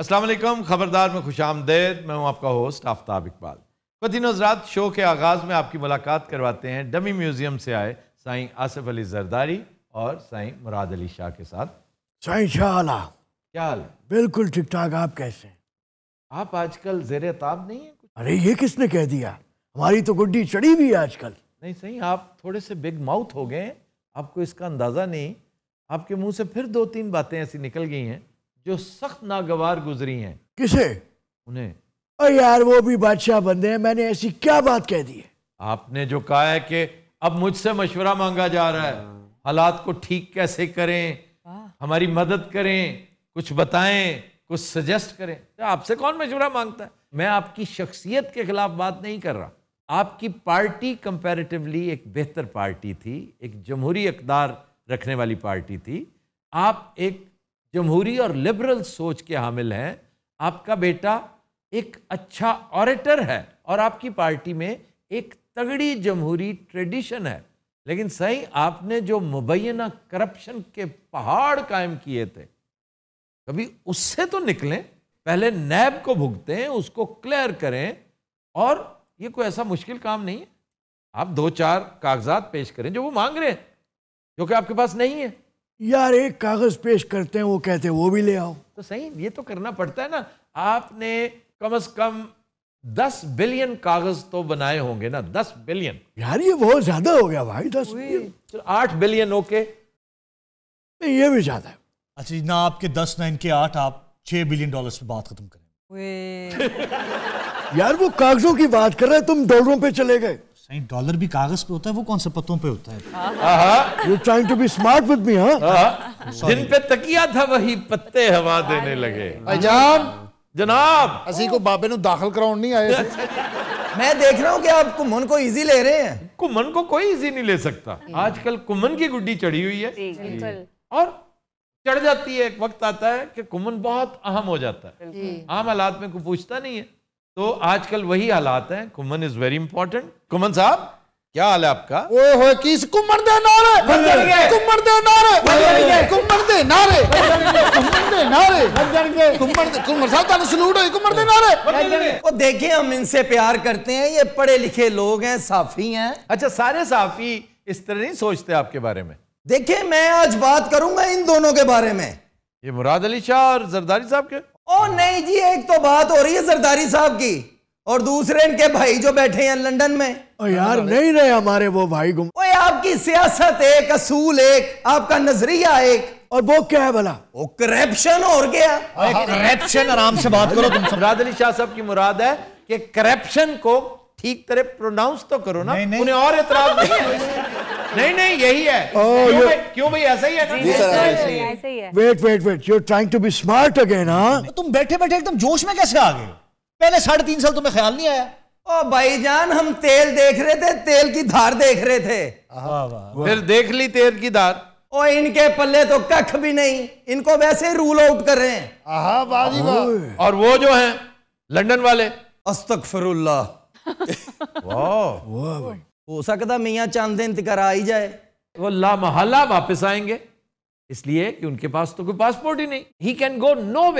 असलम खबरदार में खुश आमदेद मैं हूँ आपका होस्ट आफ्ताब इकबाल फतिन हजरात शो के आगाज़ में आपकी मुलाकात करवाते हैं डमी म्यूज़ियम से आए साईं आसिफ अली जरदारी और साईं मुराद अली शाह के साथ साईं शाह आला क्या हाल बिल्कुल ठीक ठाक आप कैसे हैं आप आजकल जेर ताब नहीं है कुछ अरे ये किसने कह दिया हमारी तो गुड्डी चढ़ी हुई है आजकल नहीं सही आप थोड़े से बिग माउथ हो गए आपको इसका अंदाज़ा नहीं आपके मुंह से फिर दो तीन बातें ऐसी निकल गई हैं जो सख्त नागवार गुजरी हैं किसे उन्हें यार वो भी बादशाह बंदे हैं मैंने ऐसी क्या बात कह दी है आपने जो कहा है कि अब मुझसे मशवरा मांगा जा रहा है हालात को ठीक कैसे करें हमारी मदद करें कुछ बताएं कुछ सजेस्ट करें तो आपसे कौन मशवरा मांगता है मैं आपकी शख्सियत के खिलाफ बात नहीं कर रहा आपकी पार्टी कंपैरेटिवली एक बेहतर पार्टी थी एक जमहूरी अकदार रखने वाली पार्टी थी आप एक जमहूरी और लिबरल सोच के हामिल हैं आपका बेटा एक अच्छा ऑरेटर है और आपकी पार्टी में एक तगड़ी जमहूरी ट्रेडिशन है लेकिन सही आपने जो मुबैना करप्शन के पहाड़ कायम किए थे कभी उससे तो निकलें पहले नैब को भुगतें उसको क्लियर करें और ये कोई ऐसा मुश्किल काम नहीं है आप दो चार कागजात पेश करें जो वो मांग रहे हैं जो कि आपके पास नहीं है यार एक कागज पेश करते हैं वो कहते हैं वो भी ले आओ तो सही ये तो करना पड़ता है ना आपने कम से कम दस बिलियन कागज तो बनाए होंगे ना दस बिलियन यार ये बहुत ज्यादा हो गया भाई दस आठ बिलियन ओके नहीं ये भी ज्यादा है अच्छा ना आपके दस ना इनके आठ आप छह बिलियन डॉलर्स पे बात खत्म करें यार वो कागजों की बात कर रहे हैं तुम डॉलरों पे चले गए नहीं डॉलर भी कागज पे होता है वो कौन से पत्तों पे होता है you trying to be smart with me जिन पे तकिया था वही पत्ते हवा देने लगे अजाम जनाब असी को बाबे नु दाखिल कराउन नहीं आए मैं देख रहा हूँ कि आप कुमन को इजी ले रहे हैं कुमन को कोई इजी नहीं ले सकता आजकल कुमन की गुड्डी चढ़ी हुई है और चढ़ जाती है एक वक्त आता है कि कुमन बहुत अहम हो जाता है आम हालात में कोई पूछता नहीं है तो आजकल वही हालात है कुमन इज वेरी इंपॉर्टेंट कुमन साहब क्या हाल है आपका ओ हो किस कुमर दे नारे कुमर दे नारे कुमर दे नारे कुमर दे नारे कुमर दे कुमर साहब ताले सलूट है कुमर दे नारे ओ देखिए हम इनसे प्यार करते हैं ये पढ़े लिखे लोग हैं साफी हैं अच्छा सारे साफी इस तरह नहीं सोचते आपके बारे में देखिए मैं आज बात करूंगा इन दोनों के बारे में ये मुराद अली शाह और जरदारी साहब के ओ नहीं जी एक तो बात हो रही है सरदारी साहब की और दूसरे इनके भाई जो बैठे हैं लंदन में ओ यार नहीं रहे हमारे वो भाई गुम ओए आपकी सियासत एक असूल एक आपका नजरिया एक और वो क्या है भला वो करप्शन और गया करप्शन आराम से बात करो तुम समराद अली शाह साहब की मुराद है कि करप्शन को ठीक तरह प्रोनाउंस तो करो ना उन्हें और इतराज नहीं नहीं यही है oh, क्यों भाई ऐसा ही है ना ऐसा ही है wait wait wait you are trying to be smart again हां तुम बैठे बैठे एकदम जोश में कैसे आ गए पहले साढ़े तीन साल तुम्हें ख्याल नहीं आया ओ भाई जान हम तेल देख रहे थे तेल की धार देख रहे थे फिर देख ली तेल की धार ओ इनके पल्ले तो कख भी नहीं इनको वैसे रूल आउट कर रहे हैं और वो जो हैं लंदन वाले अस्तक फरुल्ला वाह भाई हो सकता मियाँ चंद दिन तक आ ही जाए वो ला महला वापस आएंगे इसलिए कि उनके पास तो कोई पासपोर्ट ही नहीं he can go no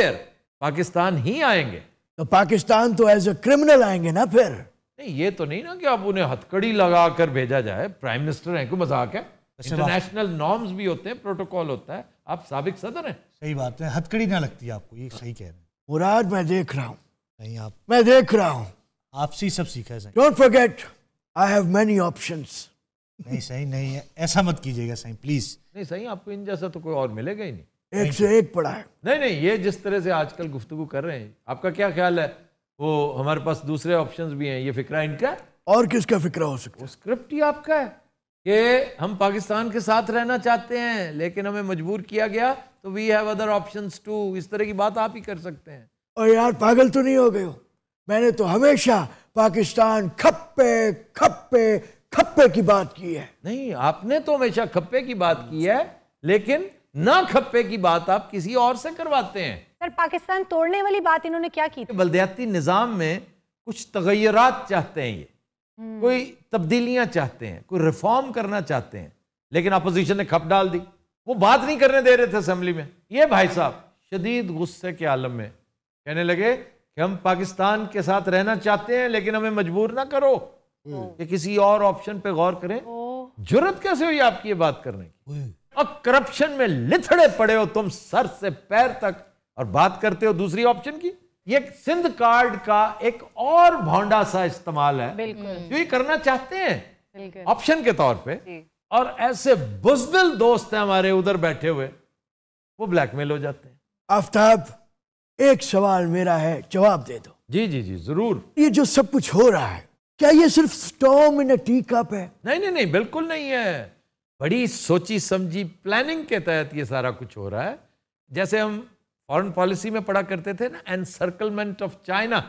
Pakistan ही आएंगे तो पाकिस्तान तो एज ए क्रिमिनल आएंगे ना फिर नहीं ये तो नहीं ना कि आप उन्हें हथकड़ी लगा कर भेजा जाए प्राइम मिनिस्टर हैं कोई मजाक है इंटरनेशनल अच्छा, नॉर्म्स भी होते हैं प्रोटोकॉल होता है आप सबक सदर हैं सही बात है हथकड़ी ना लगती है आपको ये सही कह रहे हैं मुराद मैं देख रहा हूँ नहीं आप मैं देख रहा हूँ आपसी सब सीखा है don't forget I have many option नहीं सही नहीं है ऐसा मत कीजिएगा सही प्लीज नहीं सही आपको इन जैसा तो कोई और मिलेगा ही नहीं एक से एक पड़ा है नहीं नहीं ये जिस तरह से आजकल गुफ्तु कर रहे हैं आपका क्या ख्याल है वो हमारे पास दूसरे ऑप्शंस भी हैं ये फिक्रा इनका और किसका फिक्रा हो सकता है स्क्रिप्ट ही आपका है कि हम पाकिस्तान के साथ रहना चाहते हैं लेकिन हमें मजबूर किया गया तो we have other option to इस तरह की बात आप ही कर सकते हैं और यार पागल तो नहीं हो गए हो मैंने तो हमेशा पाकिस्तान खप्पे खप्पे खप्पे की बात की है नहीं आपने तो हमेशा खप्पे की बात की है लेकिन ना खप्पे की बात आप किसी और से करवाते हैं सर पाकिस्तान तोड़ने वाली बात इन्होंने क्या की बलदयाती निज़ाम में कुछ तगैरत चाहते हैं ये हम्म। कोई तब्दीलियां चाहते हैं कोई रिफॉर्म करना चाहते हैं लेकिन अपोजिशन ने खप डाल दी वो बात नहीं करने दे रहे थे असेंबली में ये भाई साहब शदीद गुस्से के आलम में कहने लगे कि हम पाकिस्तान के साथ रहना चाहते हैं लेकिन हमें मजबूर ना करो कि किसी और ऑप्शन पे गौर करें जरूरत कैसे हुई आपकी ये बात करने की और करप्शन में लिथड़े पड़े हो तुम सर से पैर तक और बात करते हो दूसरी ऑप्शन की ये सिंध कार्ड का एक और भांडा सा इस्तेमाल है जो ये करना चाहते हैं ऑप्शन के तौर पे और ऐसे बुजदिल दोस्त हैं हमारे उधर बैठे हुए वो ब्लैकमेल हो जाते हैं आफ्ताब एक सवाल मेरा है जवाब दे दो जी जी जी जरूर ये जो सब कुछ हो रहा है क्या ये सिर्फ स्टॉम इन टी कप है नहीं नहीं नहीं बिल्कुल नहीं है बड़ी सोची समझी प्लानिंग के तहत ये सारा कुछ हो रहा है जैसे हम फॉरेन पॉलिसी में पढ़ा करते थे ना एनसर्कलमेंट ऑफ चाइना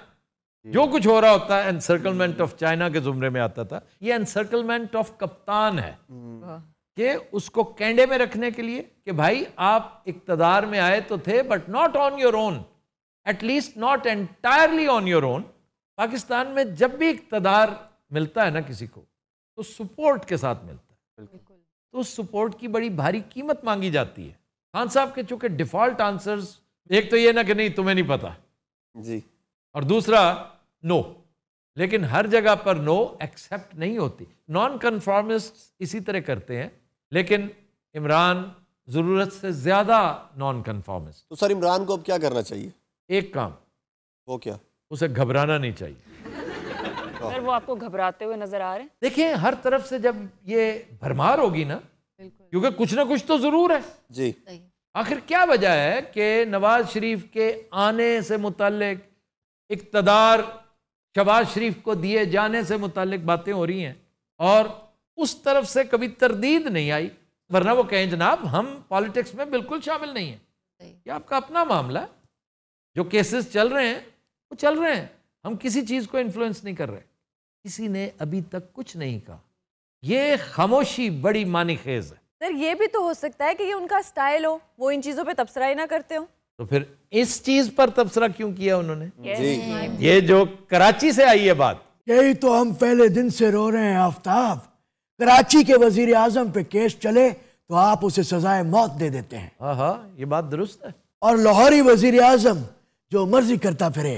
जो कुछ हो रहा होता है एनसर्कलमेंट ऑफ चाइना के जुमरे में आता था ये एनसर्कलमेंट ऑफ कप्तान है हम्म। कि उसको कैंडे में रखने के लिए कि भाई आप इकतदार में आए तो थे but not on your own at least not entirely on your own Pakistan में जब भी इकतदार मिलता है ना किसी को तो सपोर्ट के साथ मिलता है तो उस सपोर्ट की बड़ी भारी कीमत मांगी जाती है खान साहब के चूंकि डिफॉल्ट आंसर्स एक तो ये ना कि नहीं तुम्हें नहीं पता जी और दूसरा नो लेकिन हर जगह पर नो एक्सेप्ट नहीं होती नॉन कन्फॉर्मिस्ट इसी तरह करते हैं लेकिन इमरान ज़रूरत से ज़्यादा नॉन कन्फॉर्मिस्ट तो सर इमरान को अब क्या करना चाहिए एक काम वो क्या उसे घबराना नहीं चाहिए अगर हाँ। वो आपको घबराते हुए नजर आ रहे हैं देखिए हर तरफ से जब ये भरमार होगी ना क्योंकि कुछ ना कुछ तो जरूर है जी आखिर क्या वजह है कि नवाज शरीफ के आने से मुतक इकतदार शबाज शरीफ को दिए जाने से मुतल बातें हो रही हैं और उस तरफ से कभी तरदीद नहीं आई वरना वो कहें जनाब हम पॉलिटिक्स में बिल्कुल शामिल नहीं है ये आपका अपना मामला है जो केसेस चल रहे हैं वो चल रहे हैं हम किसी चीज़ को इन्फ्लुएंस नहीं कर रहे किसी ने अभी तक कुछ नहीं कहा ये खामोशी बड़ी मानी खेज है सर ये भी तो हो सकता है कि ये उनका स्टाइल हो वो इन चीज़ों पे तबसरा ही ना करते हो तो फिर इस चीज़ पर तबसरा क्यों किया उन्होंने जी। ये जो कराची से आई है बात यही तो हम पहले दिन से रो रहे हैं आफ्ताब कराची के वजीर आजम पे केस चले तो आप उसे सजाए मौत दे देते हैं हाँ हाँ ये बात दुरुस्त है और लाहौरी वजीर आजम जो मर्जी करता फिरे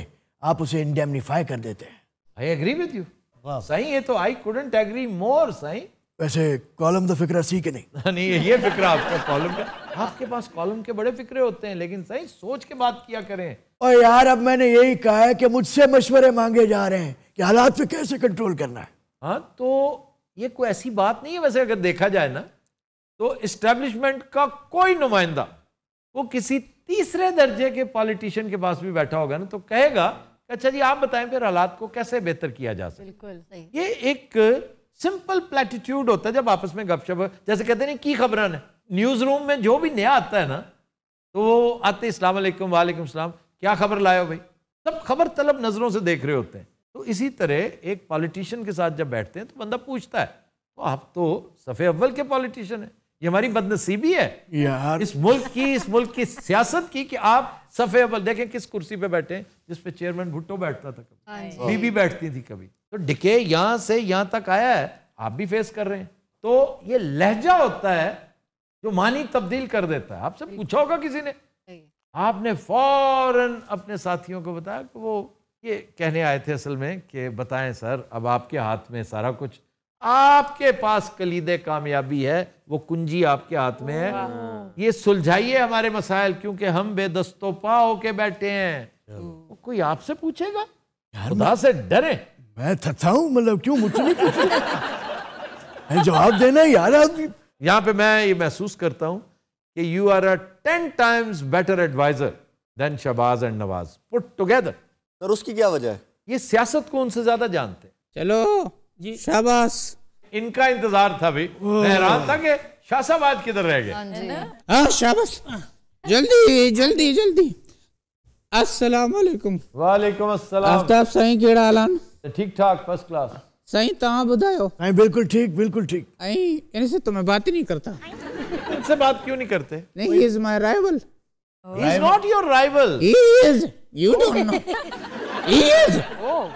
आप उसे इंडेमनीफाई कर देते हैं आई एग्री विद यू सही है तो आई कुडंट एग्री मोर सही वैसे कॉलम तो फिक्र सी के नहीं नहीं ये फिक्र आपका कॉलम का आपके पास कॉलम के बड़े फिक्रे होते हैं लेकिन सही सोच के बात किया करें और यार अब मैंने यही कहा है कि मुझसे मशवरे मांगे जा रहे हैं कि हालात पे कैसे कंट्रोल करना है हाँ तो ये कोई ऐसी बात नहीं है वैसे अगर देखा जाए ना तो इस्टेब्लिशमेंट का कोई नुमाइंदा वो किसी तीसरे दर्जे के पॉलिटिशियन के पास भी बैठा होगा ना तो कहेगा अच्छा जी आप बताएं फिर हालात को कैसे बेहतर किया जा सकता बिल्कुल ये एक सिंपल प्लेटिट्यूड होता है जब आपस में गपशप जैसे कहते हैं की खबर है न्यूज रूम में जो भी नया आता है ना तो वो आते इस्लाम वालेकुम सलाम क्या खबर लाए हो भाई सब खबर तलब नज़रों से देख रहे होते हैं तो इसी तरह एक पॉलिटिशियन के साथ जब बैठते हैं तो बंदा पूछता है तो आप तो सफ़े अव्वल के पॉलिटिशियन हैं ये हमारी बदनसीबी है यार इस मुल्क की इस मुल्क की सियासत की कि आप सफे अवल देखें किस कुर्सी पे बैठे जिसपे चेयरमैन भुट्टो बैठता था कभी हाँ बीबी हाँ। बैठती थी कभी तो डिके यहां से यहां तक आया है आप भी फेस कर रहे हैं तो ये लहजा होता है जो मानी तब्दील कर देता है आपसे पूछा होगा किसी ने आपने फौरन अपने साथियों को बताया कि वो ये कहने आए थे असल में कि बताएं सर अब आपके हाथ में सारा कुछ आपके पास कलीदे कामयाबी है वो कुंजी आपके हाथ में है ये सुलझाइए हमारे मसाइल क्योंकि हम बेदस्तों पा होके बैठे हैं कोई आपसे पूछेगा खुदा से डरे मैं थकता हूं मतलब क्यों मुझसे नहीं पूछेगा जवाब देना यार आदमी यहां पे मैं ये महसूस करता हूं कि you are a ten times better adviser than Shabaz and Nawaz put together sir उसकी क्या वजह है ये सियासत को उनसे ज्यादा जानते चलो जी शाबाश इनका इंतजार था भी हैरान था कि शाहबाद किधर रह गए हाँ हाँ, शाबाश जल्दी जल्दी जल्दी अस्सलाम वालेकुम वालेकुम अस्सलाम आफ्ताब साईं केड़ा आलान ठीक ठाक फर्स्ट क्लास साईं ता ॿुधायो ऐं बिल्कुल ठीक बिल्कुल ठीक आई इनसे तो मैं बात ही नहीं करता इनसे बात क्यों नहीं करते नहीं is my rival he is not your rival he is you don't know ईद oh.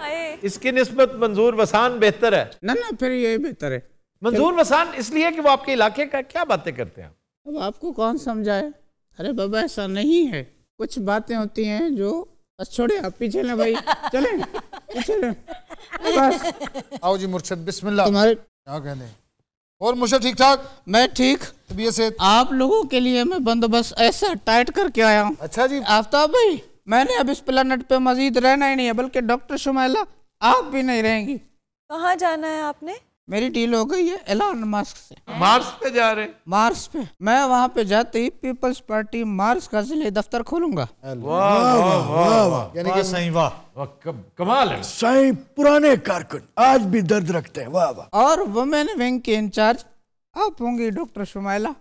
इसकी नस्बत मंजूर वसान बेहतर है ना ना फिर ये बेहतर है मंजूर वसान इसलिए कि वो आपके इलाके का क्या बातें करते हैं अब आपको कौन समझाए अरे बाबा ऐसा नहीं है कुछ बातें होती हैं जो छोड़े आप पीछे ना भाई चले पीछे बस आओ जी मुर्शद बिस्मिल्लाह तुम्हारे क्या कहने और मुर्शद ठीक ठाक मैं ठीक तबीयत से आप लोगों के लिए मैं बंदोबस्त ऐसा टाइट करके आया हूँ अच्छा जी आफ्ताब भाई मैंने अब इस प्लानट पे मजीद रहना ही नहीं है बल्कि डॉक्टर शुमैला आप भी नहीं रहेंगी कहाँ जाना है आपने मेरी डील हो गई है एलान मास्क से मार्स पे जा रहे मार्स पे मैं वहाँ पे जाते ही पीपल्स पार्टी मार्स का जिले दफ्तर खोलूंगा कमाल है सही पुराने कारकुन आज भी दर्द रखते हैं वाह वाह और वुमेन विंग के इंचार्ज आप होंगी डॉक्टर शुमैला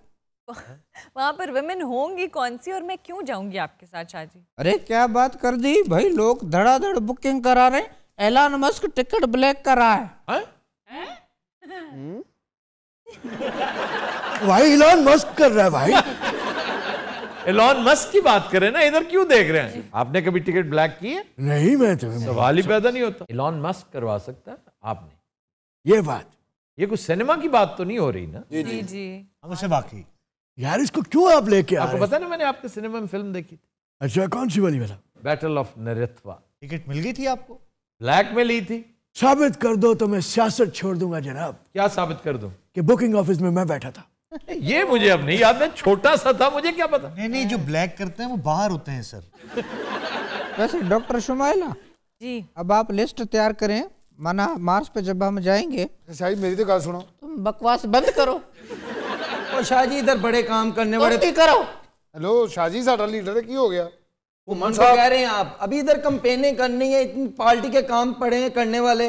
वहाँ पर वेमेन होंगी कौन सी और मैं क्यों जाऊंगी आपके साथ शाहजी अरे क्या बात कर दी भाई लोग धड़ाधड़ बुकिंग करा रहे एलान मस्क टिकट ब्लैक करा है, भाई एलान मस्क कर रहा है भाई इलॉन मस्क की बात कर रहे हैं ना इधर क्यों देख रहे हैं आपने कभी टिकट ब्लैक की है नहीं मैं तो सवाल ही पैदा नहीं होता इलॉन मस्क करवा सकता है आपने ये बात ये कुछ सिनेमा की बात तो नहीं हो रही ना जी जी, जी। हमसे बाकी यार इसको क्यों आप लेके आपको पता ना मैंने आपके सिनेमा में फिल्म देखी थी अच्छा कौन सी बनी वाला बैटल ऑफ नरेथवा टिकट मिल गई थी आपको ब्लैक में ली थी साबित कर दो तो मैं सियासत छोड़ दूंगा जनाब क्या साबित कर दो कि बुकिंग ऑफिस में मैं बैठा था ये मुझे अब नहीं याद मैं छोटा सा था मुझे क्या पता नहीं नहीं जो ब्लैक करते हैं वो बाहर होते हैं सर वैसे डॉक्टर शुमाइला जी अब आप लिस्ट तैयार करें माना मार्स पे जब हम जाएंगे साहिब मेरी तो कहा सुनो तुम बकवास बंद करो शाहजी इधर बड़े काम करने वाले ਕੀ ਕਰੋ हेलो शाहजी साडा लीडर है की हो गया वो मन कह रहे हैं आप अभी इधर कंपेने करनी है इतनी पार्टी के काम पड़े हैं करने वाले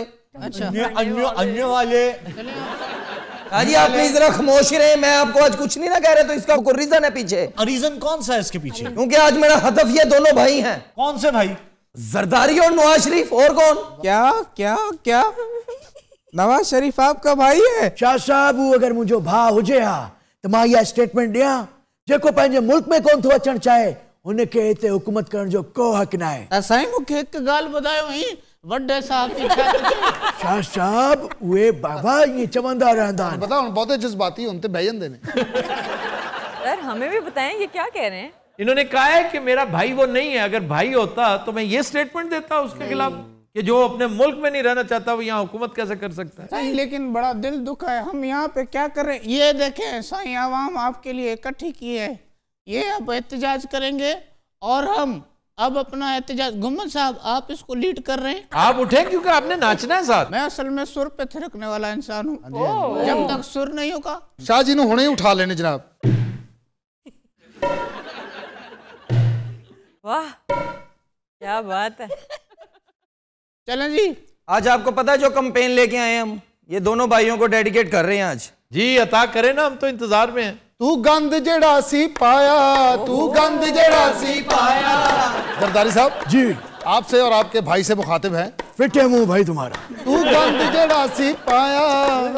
अच्छा अन्य वाले जी आप प्लीज जरा खामोश रहे मैं आपको आज कुछ नहीं ना कह रहे तो इसका कोई रीजन है पीछे रीजन कौन सा है इसके पीछे क्योंकि आज मेरा हदफ ये दोनों भाई हैं कौन से भाई जरदारी और नवाज शरीफ और कौन क्या क्या क्या नवाज शरीफ आपका भाई है शाह साहब अगर मुझे भा हो जाए त तो मां इहा स्टेटमेंट ॾियां जेको पंहिंजे मुल्क में कोन थो तो अचणु चाहे हुनखे हिते हुकूमत करण जो को हक़ न आहे साईं मूंखे हिकु ॻाल्हि ॿुधायो हुई वॾे साहब शाह साहब उहे बाबा ये चवंदा रहंदा हैं हाँ, बताओ बहुत जज्बाती उनते भयन देने सर हमें भी बताएं ये क्या कह रहे हैं इन्होंने कहा है कि मेरा भाई वो नहीं है अगर भाई होता तो मैं ये स्टेटमेंट देता उसके खिलाफ कि जो अपने मुल्क में नहीं रहना चाहता वो यहाँ हुकूमत कैसे कर सकता है लेकिन बड़ा दिल दुख है हम यहाँ पे क्या कर रहे ये देखें साई आवाम आपके लिए इकट्ठी की है ये अब एहतजाज करेंगे और हम अब अपना एहतजाज गुमन साहब आप इसको लीड कर रहे हैं आप उठे क्योंकि आपने नाचना है साथ मैं असल में सुर पे थिरकने वाला इंसान हूँ हाँ हाँ जब तक सुर नहीं होगा शाह जी ने हुने ही उठा लेने जनाब वाह क्या बात है चलें जी आज आपको पता है जो कंपेन लेके आए हम ये दोनों भाइयों को डेडिकेट कर रहे हैं आज जी अता करे ना हम तो इंतजार में हैं तू गंद जड़ा सी पाया तू गंद जड़ा सी पाया जरदारी साहब जी आपसे और आपके भाई से मुखातिब है फिट है मुंह भाई तुम्हारा तू गंद जड़ा सी पाया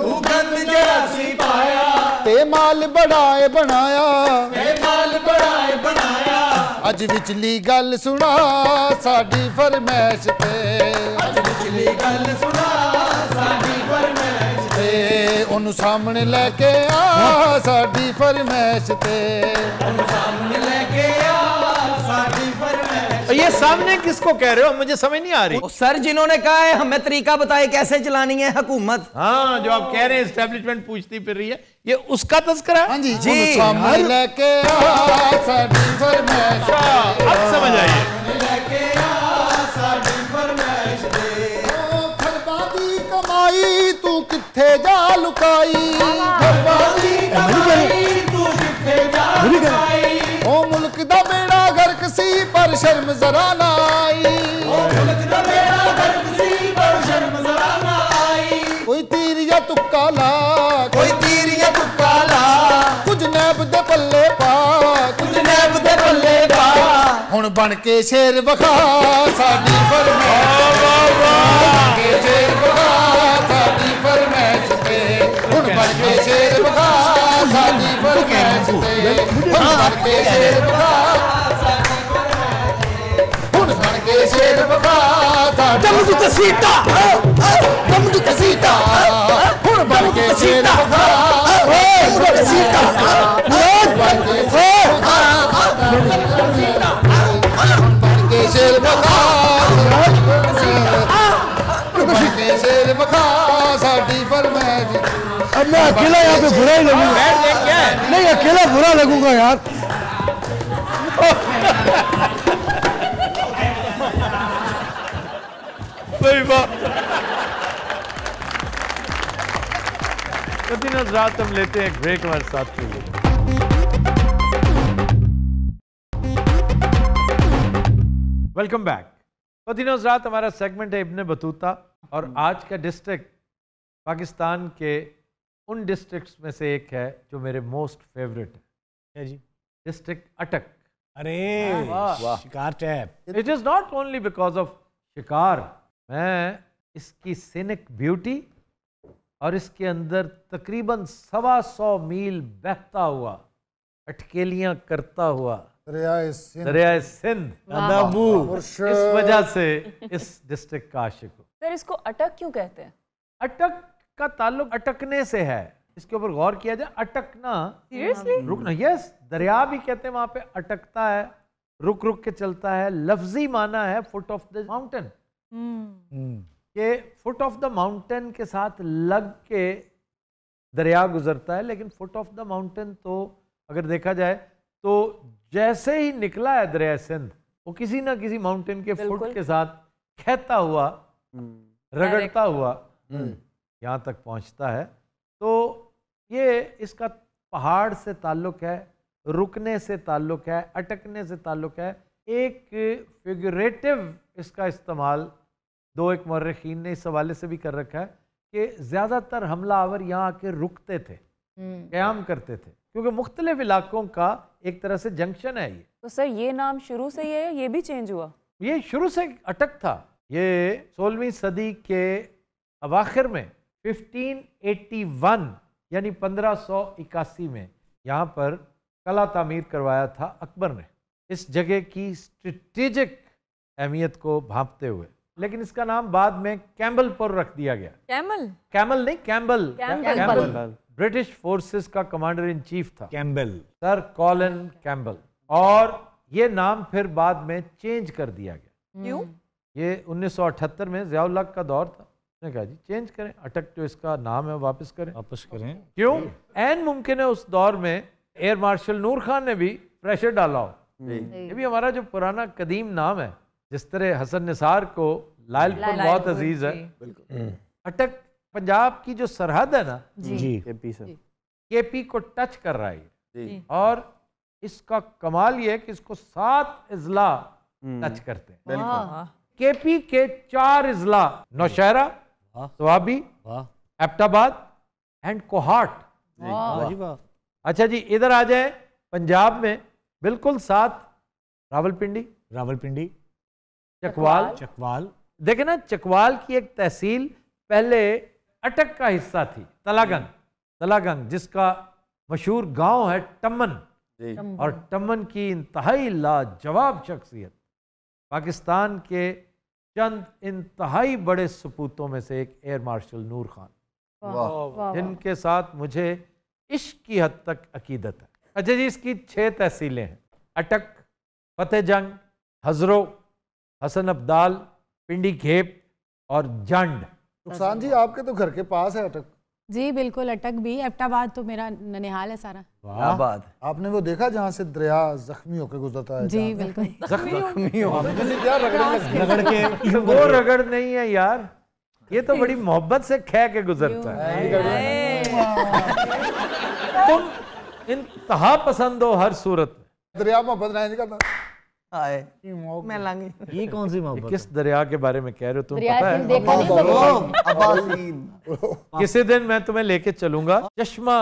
तू गंद जड़ा सी पाया ते माल बड़ाए बनाया ਅੱਜ ਵਿਚਲੀ ਗੱਲ ਸੁਣਾ ਸਾਡੀ ਫਰਮੈਸ਼ ਤੇ ਅੱਜ ਵਿਚਲੀ ਗੱਲ ਸੁਣਾ ਸਾਡੀ ਫਰਮੈਸ਼ ਤੇ ਉਹਨੂੰ ਸਾਹਮਣੇ ਲੈ ਕੇ ਆ ਸਾਡੀ ਫਰਮੈਸ਼ ਤੇ ਉਹਨੂੰ ਸਾਹਮਣੇ ਲੈ ਕੇ ये सामने किसको कह रहे हो मुझे समझ नहीं आ रही सर जिन्होंने कहा है हमें तरीका बताए कैसे चलानी है हुकूमत हाँ जो आप कह रहे हैं स्टेब्लिशमेंट पूछती फिर रही है ये उसका तस्करा हाँ जी जी अच्छा, अब समझ आइए कमाई तू किथे जा लुकाई ओ मुल्क दा बेड़ा सी पर शर्म जरा ना आई कोई तीर या तुक्का ला कोई तीर या तुक्का ला कुछ नैब दे पल्ले पा कुछ नैब दे पल्ले पा हुन बन के शेर बखा साडी शेर बखा साडी फरमैश पे शेर बखा साडी मैं अकेला यहाँ पे बुरा ही लगूंगा नहीं अकेला बुरा लगूंगा यार Super. कभी तो रात हम लेते हैं ब्रेक हमारे साथ के लिए वेलकम बैक मदीना रात हमारा सेगमेंट है इब्ने बतूता और आज का डिस्ट्रिक्ट पाकिस्तान के उन डिस्ट्रिक्ट्स में से एक है जो मेरे मोस्ट फेवरेट है जी डिस्ट्रिक्ट अटक अरे वाह शिकार tap it is not only because of शिकार मैं इसकी सिनिक ब्यूटी और इसके अंदर तकरीबन सवा सौ मील बहता हुआ अटकेलियां करता हुआ दरिया सिंध इस वजह से इस डिस्ट्रिक्ट का आशिक हूँ सर इसको अटक क्यों कहते हैं अटक का ताल्लुक अटकने से है इसके ऊपर गौर किया जाए अटकना सीरियसली रुकना यस दरिया भी कहते हैं वहां पे अटकता है रुक रुक के चलता है लफ्जी माना है फुट ऑफ द माउंटेन कि hmm. Hmm. Foot of the mountain के साथ लग के दरिया गुजरता है लेकिन फुट ऑफ द माउंटेन तो अगर देखा जाए तो जैसे ही निकला है दरिया सिंध वो किसी ना किसी माउंटेन के फुट के साथ खेता हुआ हम्म। रगड़ता हुआ यहाँ तक पहुँचता है तो ये इसका पहाड़ से ताल्लुक है रुकने से ताल्लुक है अटकने से ताल्लुक है एक फिगरेटिव इसका इस्तेमाल दो एक मर्रखीन ने इस हवाले से भी कर रखा है कि ज़्यादातर हमला आवर यहाँ आके रुकते थे हम्म। क्याम करते थे क्योंकि मुख्तलिफ इलाकों का एक तरह से जंक्शन है ये तो सर ये नाम शुरू से ये ये भी चेंज हुआ ये शुरू से अटक था ये सोलहवीं सदी के अवाखिर में 1581 यानी 1581 में यहाँ पर कला तामीर करवाया था अकबर ने इस जगह की स्ट्रेटिजिक अहमियत को भांपते हुए लेकिन इसका नाम बाद में कैम्बल पर रख दिया गया कैमल कैमल नहीं कैम्बल कैम्बल ब्रिटिश फोर्सेस का कमांडर इन चीफ था कैम्बल सर कॉलन कैम्बल और ये नाम फिर बाद में चेंज कर दिया गया क्यों हम्म। ये 1978 में जयाउल का दौर था उसने कहा जी चेंज करें अटक जो इसका नाम है वापस करें वापस करें क्यों एन मुमकिन है उस दौर में एयर मार्शल नूर खान ने भी प्रेशर डाला हो ये भी हमारा जो पुराना कदीम नाम है जिस तरह हसन निसार को लालपुर बहुत अजीज है हम्म। अटक पंजाब की जो सरहद है ना जी केपी से केपी को टच कर रहा है और इसका कमाल यह है कि इसको सात इजला हम्म। टच करते हैं केपी के चार इजला नौशहरा स्वाबी एप्टाबाद एंड कोहाट अच्छा जी इधर आ जाए पंजाब में बिल्कुल साथ रावलपिंडी रावलपिंडी चकवाल चकवाल देखे ना चकवाल की एक तहसील पहले अटक का हिस्सा थी तलागंग तलागंग जिसका मशहूर गांव है टमन और टमन की इंतहाई लाजवाब शख्सियत पाकिस्तान के चंद इंतहाई बड़े सपूतों में से एक एयर मार्शल नूर खान जिनके साथ मुझे इश्क की हद तक अकीदत है अच्छा जी इसकी छह तहसीलें हैं अटक फतेह जंग हजरों हसन अब्दाल पिंडी खेप और जंड नुकसान जी आपके तो घर के पास है अटक जी बिल्कुल अटक भी एबटाबाद तो मेरा ननिहाल है सारा बात आपने वो देखा जहाँ से दरिया जख्मी होकर गुजरता है जी बिल्कुल जख्मी हो के वो रगड़ नहीं है यार ये तो बड़ी मोहब्बत से खे के गुजरता है तुम इंतहा पसंद हो हर सूरत दरिया मोहब्बत नहीं करता मैं लांगी ये कौन सी मोहब्बत किस दरिया के बारे में कह रहे हो तुम पता है किसी दिन मैं तुम्हें लेके चलूंगा चश्मा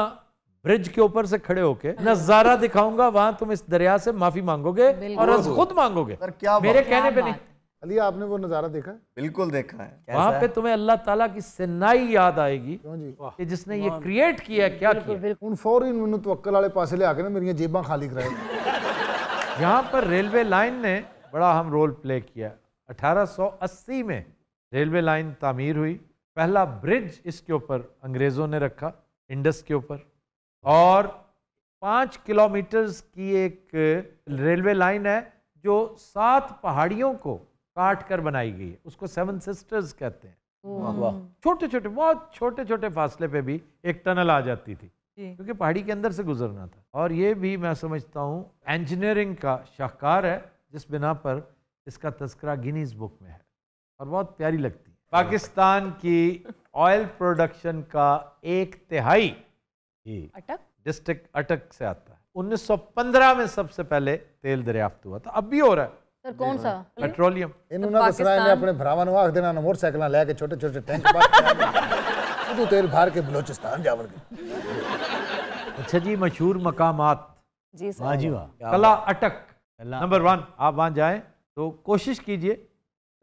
ब्रिज के ऊपर से खड़े होके नजारा दिखाऊंगा वहां तुम इस दरिया से माफी मांगोगे और खुद मांगोगे मेरे कहने पे नहीं अली आपने वो नज़ारा देखा बिल्कुल देखा है वहाँ पे तुम्हें अल्लाह ताला की सिनाई याद आएगी कि जिसने ये क्रिएट किया क्या किया फौरन वाले पास ले आके ना मेरी जेबा खाली कराएगी यहाँ पर रेलवे लाइन ने बड़ा अहम रोल प्ले किया 1880 में रेलवे लाइन तामीर हुई पहला ब्रिज इसके ऊपर अंग्रेज़ों ने रखा इंडस के ऊपर और पाँच किलोमीटर्स की एक रेलवे लाइन है जो सात पहाड़ियों को काट कर बनाई गई है उसको सेवन सिस्टर्स कहते हैं छोटे छोटे बहुत छोटे छोटे फासले पे भी एक टनल आ जाती थी क्योंकि पहाड़ी के अंदर से गुजरना था और ये भी मैं समझता हूँ इंजीनियरिंग का शाहकार है जिस बिना पर इसका तस्करा गिनीज बुक में है और बहुत प्यारी लगती है पाकिस्तान की ऑयल प्रोडक्शन का एक तिहाई अटक डिस्ट्रिक्ट अटक से आता है 1915 में सबसे पहले तेल दरियाफ्त हुआ था अब भी हो रहा है सर कौन सा पेट्रोलियम इन्होंने तो अपने ਸਰਾਇ ਨੇ देना मोटरसाइकिल लेके छोटे छोटे टैंक तो तेल भार के बलोचिस्तान जावन के अच्छा जी मशहूर मकामात जी वाह हाँ जी वाह कला अटक नंबर वन आप वहां जाएं तो कोशिश कीजिए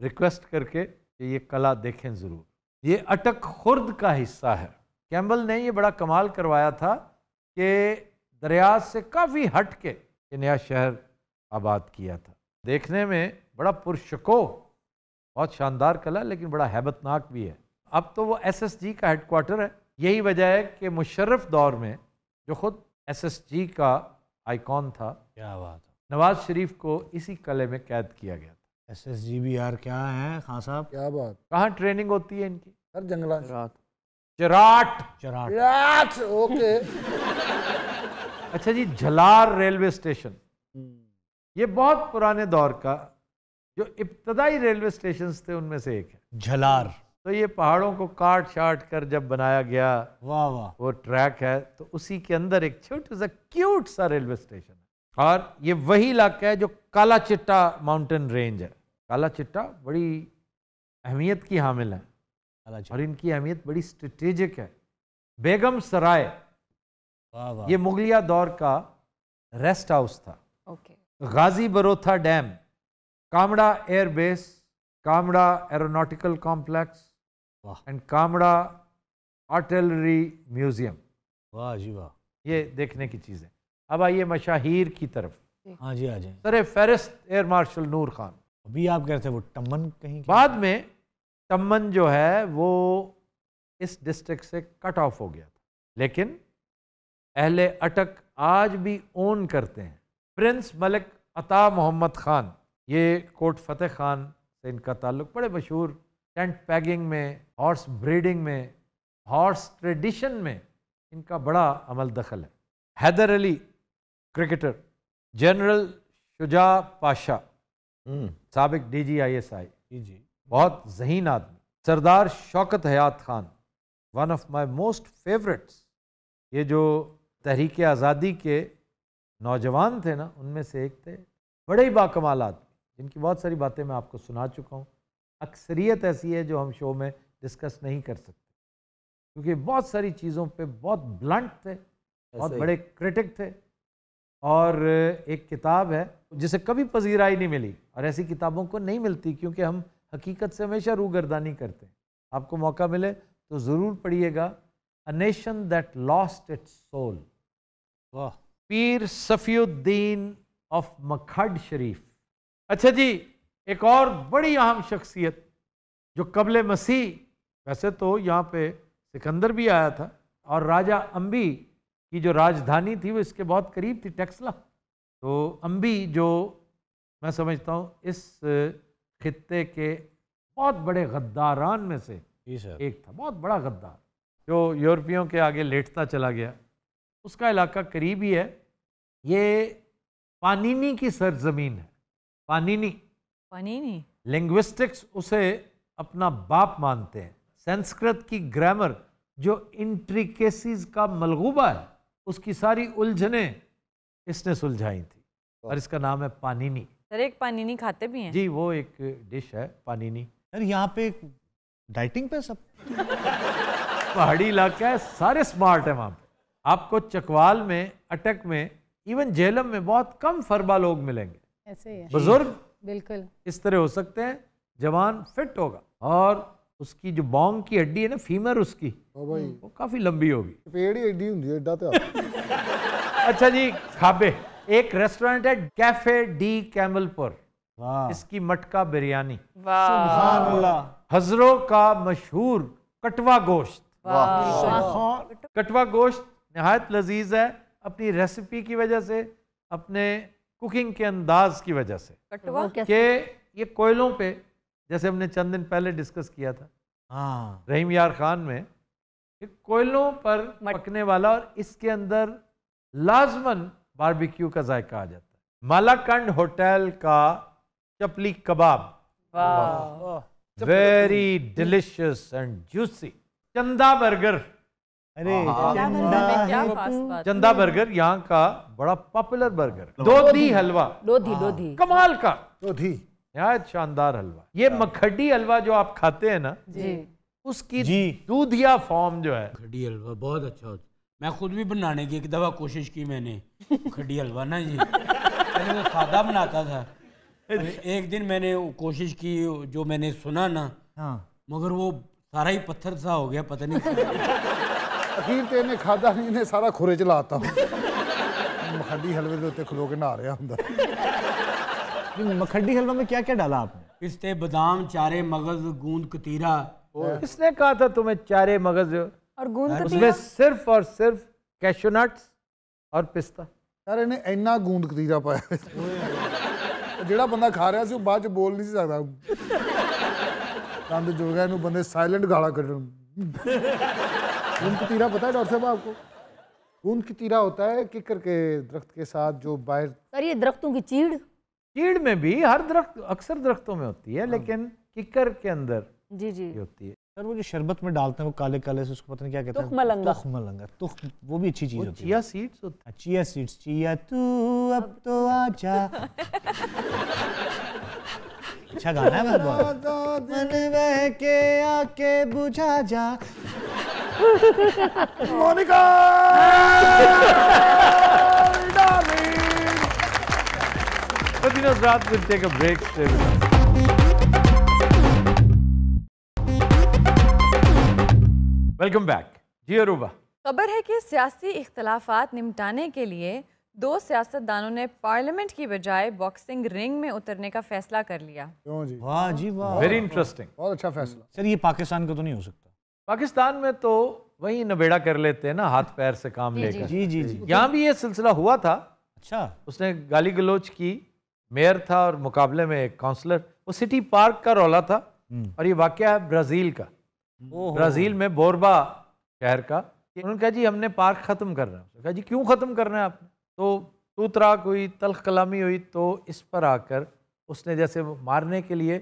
रिक्वेस्ट करके कि ये कला देखें ज़रूर ये अटक खुर्द का हिस्सा है कैम्बल ने ये बड़ा कमाल करवाया था कि दरिया से काफ़ी हट के ये नया शहर आबाद किया था देखने में बड़ा पुरशको बहुत शानदार कला लेकिन बड़ा हैबतनाक भी है अब तो वो एसएसजी का हेडक्वार्टर है यही वजह है कि मुशर्रफ दौर में जो खुद एसएसजी का आइकॉन था क्या बात नवाज शरीफ को इसी कले में कैद किया गया था S S G B R क्या है खान साहब क्या बात कहाँ ट्रेनिंग होती है इनकी हर जंगला चराट चराट चराट ओके अच्छा जी झलार रेलवे स्टेशन हम्म। ये बहुत पुराने दौर का जो इब्तदाई रेलवे स्टेशन थे उनमें से एक है झलार तो ये पहाड़ों को काट छाट कर जब बनाया गया वाह वाह वो ट्रैक है तो उसी के अंदर एक छोटा सा क्यूट सा रेलवे स्टेशन है और ये वही इलाका है जो काला चिट्टा माउंटेन रेंज है काला चिट्टा बड़ी अहमियत की हामिल है और इनकी अहमियत बड़ी स्ट्रेटेजिक है बेगम सराय ये मुगलिया दौर का रेस्ट हाउस था okay Ghazi Barotha dam Kamra airbase Kamra aeronautical complex and Kamra artillery museum वाह जी वाह ये देखने की चीज़ है अब आइए मशाहिर की तरफ हाँ जी आ हाँ जाए सर फहरिस्त एयर मार्शल नूर खान अभी आप कह रहे थे वो टमन कहीं बाद में टमन जो है वो इस डिस्ट्रिक्ट से कट ऑफ हो गया था लेकिन अहले अटक आज भी ओन करते हैं प्रिंस मलिक अता मोहम्मद ख़ान ये कोट फतेह खान से इनका ताल्लुक बड़े मशहूर टेंट पैगिंग में हॉर्स ब्रीडिंग में हॉर्स ट्रेडिशन में इनका बड़ा अमल दखल है Haider Ali cricketer general Shuja Pasha hmm. सबक D ji I S I जी बहुत जहीन आदमी Sardar Shaukat Hayat Khan one of my most favourites ये जो तहरीक आज़ादी के नौजवान थे ना उनमें से एक थे बड़े ही बाकमाल आदमी जिनकी बहुत सारी बातें मैं आपको सुना चुका हूँ अक्सरियत ऐसी है जो हम शो में डिस्कस नहीं कर सकते क्योंकि बहुत सारी चीज़ों पे बहुत ब्लंट थे बहुत बड़े क्रिटिक थे और एक किताब है जिसे कभी पजीराई नहीं मिली और ऐसी किताबों को नहीं मिलती क्योंकि हम हकीकत से हमेशा रूगरदानी करते हैं आपको मौका मिले तो ज़रूर पढ़िएगा a nation that lost its soul वाह पीर सफ़ीुद्दीन ऑफ मखड शरीफ अच्छा जी एक और बड़ी अहम शख्सियत जो कबल मसीह वैसे तो यहाँ पे सिकंदर भी आया था और राजा अम्बी की जो राजधानी थी वो इसके बहुत करीब थी टेक्सला तो अम्बी जो मैं समझता हूँ इस खत्ते के बहुत बड़े गद्दारान में से एक था बहुत बड़ा गद्दार जो यूरोपियों के आगे लेटता चला गया उसका इलाका करीब ही है ये पानीनी की सरजमीन है पानीनी पानीनी लिंग्विस्टिक्स उसे अपना बाप मानते हैं संस्कृत की ग्रामर जो इंट्रिकेसीज का मलगूबा है उसकी सारी उलझने इसने सुलझाई थी और इसका नाम है पानीनी सर एक पानीनी खाते भी हैं जी वो एक डिश है पानीनी सर यहाँ पे डाइटिंग पे सब पहाड़ी इलाका है सारे स्मार्ट है वहाँ पे आपको चकवाल में अटक में इवन जेलम में बहुत कम फरबा लोग मिलेंगे ऐसे बुजुर्ग बिल्कुल इस तरह हो सकते हैं जवान फिट होगा और उसकी जो बॉन्ग की हड्डी है ना फीमर उसकी हाँ भाई वो काफी लंबी होगी तो पेड़ हड्डी ਹੁੰਦੀ तो अच्छा जी खाबे एक रेस्टोरेंट है कैफे डी कैमलपुर इसकी मटका बिरयानी हजरों का मशहूर कटवा गोश्त हाँ। कटवा गोश्त नहायत लजीज है अपनी रेसिपी की वजह से अपने कुकिंग के अंदाज की वजह से कि ये कोयलों पे जैसे हमने चंद दिन पहले डिस्कस किया था हाँ रहीम यार खान में कोयलों पर पकने वाला और इसके अंदर लाजमन बारबेक्यू का जायका आ जाता है मालाकंड होटल का chapli kabab very delicious and juicy Chanda burger अरे चंदा बर्गर यहाँ का बड़ा पॉपुलर बर्गर दोधी हलवा दोधी दोधी हाँ। कमाल का दोधी यहाँ शानदार हलवा ये हाँ। मखड़ी हलवा जो आप खाते हैं ना जी उसकी जी दूधिया फॉर्म जो है मखड़ी हलवा बहुत अच्छा होता मैं खुद भी बनाने की एक दफ़ा कोशिश की मैंने मखड़ी हलवा ना जी पहले तो सादा बनाता था अच्छा। एक दिन मैंने कोशिश की जो मैंने सुना ना हाँ। मगर वो सारा ही पत्थर सा हो गया पता नहीं अखीर तो इन्हें ਖਾਦਾ नहीं ਇਹਨੇ ਸਾਰਾ ਖੁਰੇ ਚ ਲਾਤਾ मखंडी हलवे के उत्ते खलो के नहा रहा हूँ मखंडी हलवा में क्या क्या डाला आपने पिस्ते बादाम चारे मगज गूंद कतीरा किसने कहा था तुम्हें चारे मगज और गूंद उसमें सिर्फ और सिर्फ कैशू और पिस्ता यार इन्हें इन्ना गूंद कतीरा पाया ਜਿਹੜਾ ਬੰਦਾ ਖਾ ਰਿਹਾ ਸੀ ਉਹ ਬਾਅਦ ਚ ਬੋਲ ਨਹੀਂ ਸਕਦਾ ਕੰਦ ਜੁੜ ਗਿਆ ਇਹਨੂੰ ਬੰਦੇ खून की तीरा पता है डॉक्टर साहब आपको खून की तीरा होता है किकर के दरख्त के साथ जो बाहर सर ये दरख्तों की चीड़ चीड़ में भी हर दरख्त अक्सर दरख्तों में होती है लेकिन किकर के अंदर जी जी होती है सर वो जो शरबत में डालते हैं वो काले काले से उसको पता नहीं क्या कहते हैं तुख मलंगा तुख वो भी अच्छी चीज होती है चिया सीड्स होती है हाँ, चिया सीड्स चिया तू अब तो आजा अच्छा गाना है बहुत मन बह के आके बुझा जा Monica! darling! will take a break still. Welcome back जी अरूबा खबर है कि सियासी इख्तलाफात निपटाने के लिए दो सियासतदानों ने पार्लियामेंट की बजाय बॉक्सिंग रिंग में उतरने का फैसला कर लिया क्यों जी वाह जी वाह वेरी इंटरेस्टिंग बहुत अच्छा फैसला सर ये पाकिस्तान का तो नहीं हो सकता पाकिस्तान में तो वही नबेड़ा कर लेते हैं ना हाथ पैर से काम लेकर जी जी जी यहाँ भी ये सिलसिला हुआ था अच्छा उसने गाली गलोच की मेयर था और मुकाबले में एक काउंसलर वो सिटी पार्क का रौला था हम्म। और ये वाक्य है ब्राज़ील का ब्राज़ील में बोरबा शहर का उन्होंने कहा जी हमने पार्क ख़त्म करना है कहा जी क्यों ख़त्म करना है आपने तो तूतराक हुई तलख कलामी हुई तो इस पर आकर उसने जैसे मारने के लिए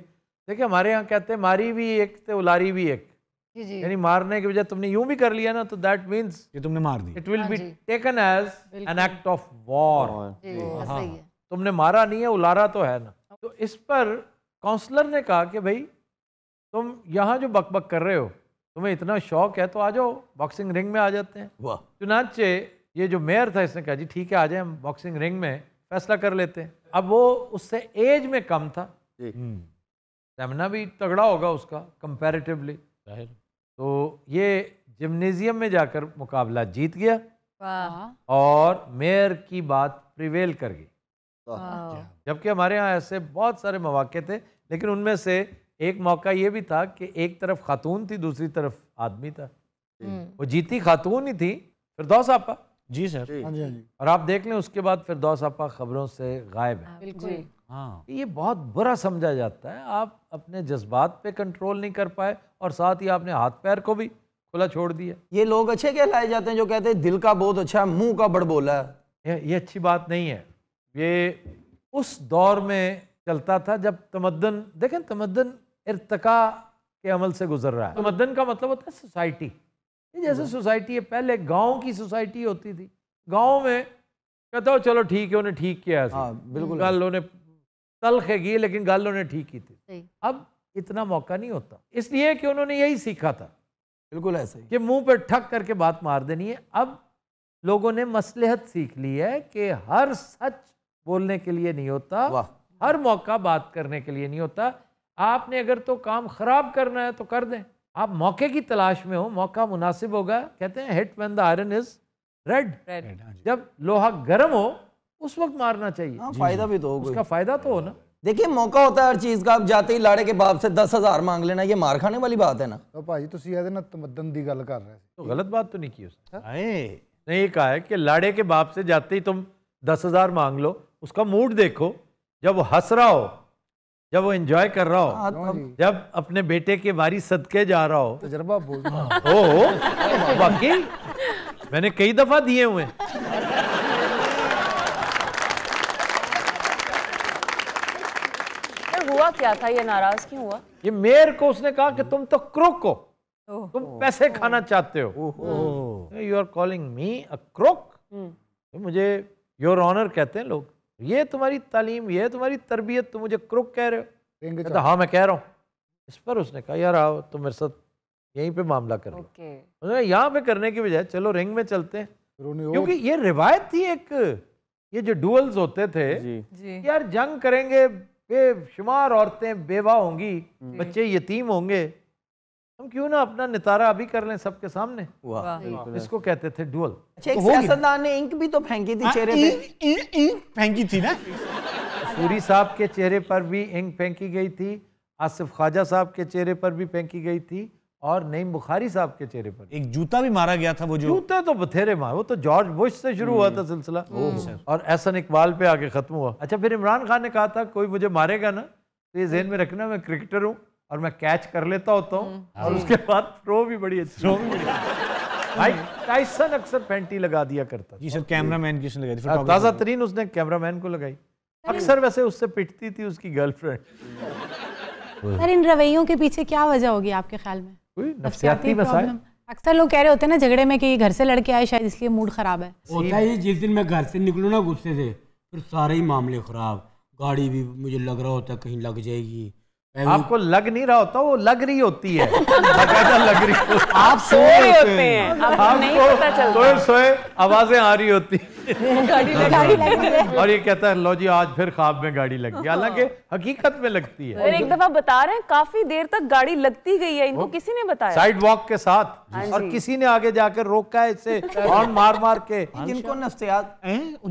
देखिए हमारे यहाँ कहते हैं मारी भी एक तो उलारी भी एक यानी मारने के बजाय तुमने यूं भी कर लिया ना तो दैट मींस ये तुमने मार दी it will be taken as an act of war तुमने मारा नहीं है उलारा तो है ना तो इस पर काउंसलर ने कहा कि भाई तुम यहाँ जो बकबक कर रहे हो तुम्हें इतना शौक है तो आ जाओ बॉक्सिंग रिंग में आ जाते हैं वाह चुनाचे ये जो मेयर था इसने कहा जी ठीक है आ जाए हम बॉक्सिंग रिंग में फैसला कर लेते हैं अब वो उससे एज में कम था स्टेमिना hmm। भी तगड़ा होगा उसका कंपेरेटिवली तो ये जिमनेजियम में जाकर मुकाबला जीत गया और मेयर की बात प्रिवेल कर गई जबकि हमारे यहाँ ऐसे बहुत सारे मौाक़े थे लेकिन उनमें से एक मौका ये भी था कि एक तरफ खातून थी दूसरी तरफ आदमी था हम्म। वो जीती खातून ही थी दो सापा जी सर हाँ हाँ और आप देख लें उसके बाद फिर दो सापा खबरों से गायब है बिल्कुल हाँ ये बहुत बुरा समझा जाता है आप अपने जज्बात पे कंट्रोल नहीं कर पाए और साथ ही आपने हाथ पैर को भी खुला छोड़ दिया ये लोग अच्छे कहलाए जाते हैं जो कहते हैं दिल का बहुत अच्छा है मुंह का बड़ बोला है ये अच्छी बात नहीं है ये उस दौर में चलता था जब तमदन देखें तमदन इरतका के अमल से गुजर रहा है तमदन का मतलब होता है सोसाइटी जैसे सोसाइटी है पहले गांव की सोसाइटी होती थी गांव में कहता हो चलो ठीक है उन्हें ठीक किया है हाँ, बिल्कुल कल उन्हें तलख हैगी लेकिन गल उन्हें ठीक की थी अब इतना मौका नहीं होता इसलिए कि उन्होंने यही सीखा था बिल्कुल ऐसा ही कि मुंह पर ठक करके बात मार देनी है अब लोगों ने मसलहत सीख ली है कि हर सच बोलने के लिए नहीं होता हर मौका बात करने के लिए नहीं होता आपने अगर तो काम खराब करना है तो कर दें आप मौके की तलाश में हो मौका मुनासिब होगा कहते हैं hit when the iron is red जब लोहा गर्म हो उस वक्त मारना चाहिए आ, हाँ, फायदा भी तो हो उसका फायदा तो हो ना देखिए मौका होता है हर चीज का आप जाते ही लाड़े के बाप से दस हजार मांग लेना ये मार खाने वाली बात है ना तो भाजी ਤੁਸੀਂ ਇਹਦੇ ਨਾਲ ਤਮਦਨ ਦੀ ਗੱਲ ਕਰ ਰਹੇ तो गलत बात तो नहीं की उसने हाँ? नहीं ये कहा है कि लाड़े के बाप से जाते ही तुम दस हजार मांग लो उसका मूड देखो जब वो हंस रहा हो जब वो एंजॉय कर रहा हो हाँ, तो जब अपने बेटे के बारी सदके जा रहा हो तजर्बा बोल ओ, ओ बाकी मैंने कई दफा दिए हुए हुआ क्या था ये नाराज क्यों हुआ ये मेयर को उसने कहा कि तुम तो क्रोक हो तुम पैसे खाना चाहते हो you are calling me a crook मुझे योर ऑनर कहते हैं लोग ये तुम्हारी तालीम ये तुम्हारी तरबियत तुम मुझे क्रुक कह रहे हो तो हाँ मैं कह रहा हूँ इस पर उसने कहा यार आओ तुम मेरे साथ यहीं पे मामला कर लो यहाँ पे करने की बजाय चलो रिंग में चलते हैं क्योंकि ये रिवायत थी एक ये जो डुअल्स होते थे जी। जी। यार जंग करेंगे बेशुमार औरतें बेवा होंगी हम्म। बच्चे यतीम होंगे हम क्यों ना अपना नितारा अभी कर लें सबके सामने वाह इसको कहते थे डुअल अच्छा, तो ने इंक भी तो फेंकी थी हाँ, चेहरे पे इंक फेंकी थी ना सूरी साहब के चेहरे पर भी इंक फेंकी गई थी आसिफ ख्वाजा साहब के चेहरे पर भी फेंकी गई थी और नईम बुखारी साहब के चेहरे पर एक जूता भी मारा गया था वो जो जूता तो बथेरे मारे वो तो जॉर्ज बुश से शुरू हुआ था हम्म। सिलसिला हम्म, और एहसन इकबाल पे आके खत्म हुआ अच्छा फिर इमरान खान ने कहा था कोई मुझे मारेगा ना तो ये जहन में रखना मैं क्रिकेटर हूँ और मैं कैच कर लेता होता हूँ हम्म। और उसके बाद थ्रो भी बड़ी अच्छी टाइसन अक्सर पेंटी लगा दिया करता जी सर कैमरामैन की लगाई थी ताज़ा तरीन उसने कैमरामैन को लगाई अक्सर वैसे उससे पिटती थी उसकी गर्लफ्रेंड सर इन रवैयों के पीछे क्या वजह होगी आपके ख्याल में कोई नफसियाती मसाइल अक्सर लोग कह रहे होते हैं ना झगड़े में कि घर से लड़के आए शायद इसलिए मूड ख़राब है होता ही जिस दिन मैं घर से निकलूँ ना गुस्से से फिर सारे ही मामले ख़राब गाड़ी भी मुझे लग रहा होता है कहीं लग जाएगी आपको लग नहीं रहा होता वो लग रही होती है लग रही आप सो रहे होते हैं आपको सोए सोए आवाजें आ रही होती गाड़ी गाड़ी लग और ये कहता है लो जी आज फिर ख्वाब में गाड़ी लग गई हालांकि हकीकत में लगती है एक दफा बता रहे हैं काफी देर तक गाड़ी लगती गई है इनको किसी ने बताया साइड वॉक के साथ हाँ और किसी ने आगे जाकर रोका है इसे और मार मार के हाँ जिनको नफ्सियात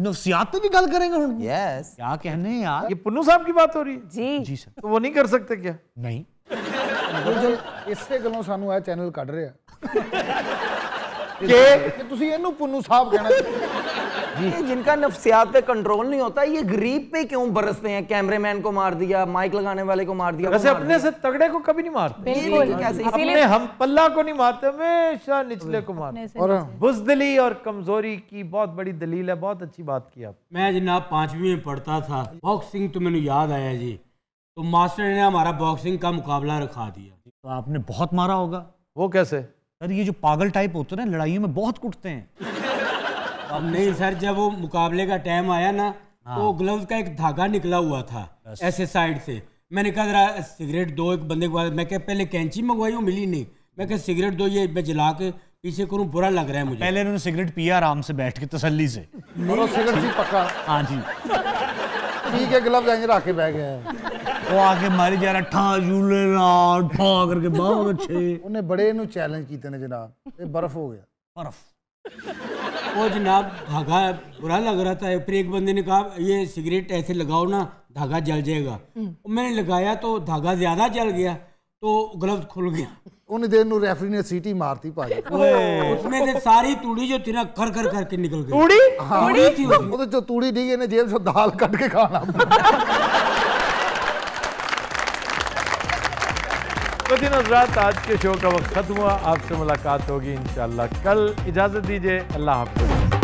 नफ्सियात भी गल करेंगे क्या कहने यार ये पुन्नू साहब की बात हो रही है जी जी सर तो वो नहीं कर सकते ਤੇ ਗਿਆ ਨਹੀਂ ਗੁਰਜਲ ਇਸੇ ਗੱਲੋਂ ਸਾਨੂੰ ਇਹ ਚੈਨਲ ਕੱਢ के कि ਤੁਸੀਂ ਇਹਨੂੰ ਪੁੰਨੂ साहब कहना ये जिनका नफ्सियात पे कंट्रोल नहीं होता ये गरीब पे क्यों बरसते हैं कैमरेमैन को मार दिया माइक लगाने वाले को मार दिया वैसे अपने से तगड़े को कभी नहीं मारते अपने हम पल्ला को नहीं मारते हमेशा निचले को मारते और बुजदली और कमजोरी की बहुत बड़ी दलील है बहुत अच्छी बात की आप मैं जनाब पांचवी में पढ़ता था बॉक्सिंग तो मैंने याद आया जी तो मास्टर ने हमारा बॉक्सिंग का मुकाबला रखा दिया तो आपने बहुत मारा होगा वो कैसे सर ये जो पागल टाइप होते हैं ना लड़ाइयों में बहुत कुटते हैं अब नहीं सर जब वो मुकाबले का टाइम आया ना हाँ। तो ग्लव्स का एक धागा निकला हुआ था ऐसे साइड से मैंने कहा जरा सिगरेट दो एक बंदे के बाद मैं क्या पहले कैंची मंगवाई वो मिली नहीं मैं क्या सिगरेट दो ये मैं जला के पीछे करूँ बुरा लग रहा है मुझे पहले उन्होंने सिगरेट पिया आराम से बैठ के तसली से सिगरेट पक्का हाँ जी ठीक है ग्लव्स जाएंगे रखे बह गए आके ਆ जा रहा ठा ਰਿਹਾ ਠਾ ਜੂਲੇ ਨਾਲ ਠਾ ਕਰਕੇ ਬਹੁਤ ਅੱਛੇ ਉਹਨੇ ਬੜੇ ਇਹਨੂੰ ਚੈਲੰਜ ਕੀਤੇ ਨੇ ਜਨਾਬ ਇਹ ਬਰਫ਼ बर्फ वो जनाब धागा बुरा लग रहा था फिर एक बंदे ने कहा ये सिगरेट ऐसे लगाओ ना धागा जल जाएगा मैंने लगाया तो धागा ज्यादा जल गया तो ग्लव खुल गया उन्हें देर रेफरी ने सीटी मारती पाई उसमें से सारी तूड़ी जो तेरा कर कर करके निकल गई तूड़ी हाँ, तूड़ी थी वो तो जो तूड़ी दी है ना जेब से दाल कट के खाना वजी नजरात आज के शो का वक्त खत्म हुआ आपसे मुलाकात होगी इन कल इजाज़त दीजिए अल्लाह हाफिज़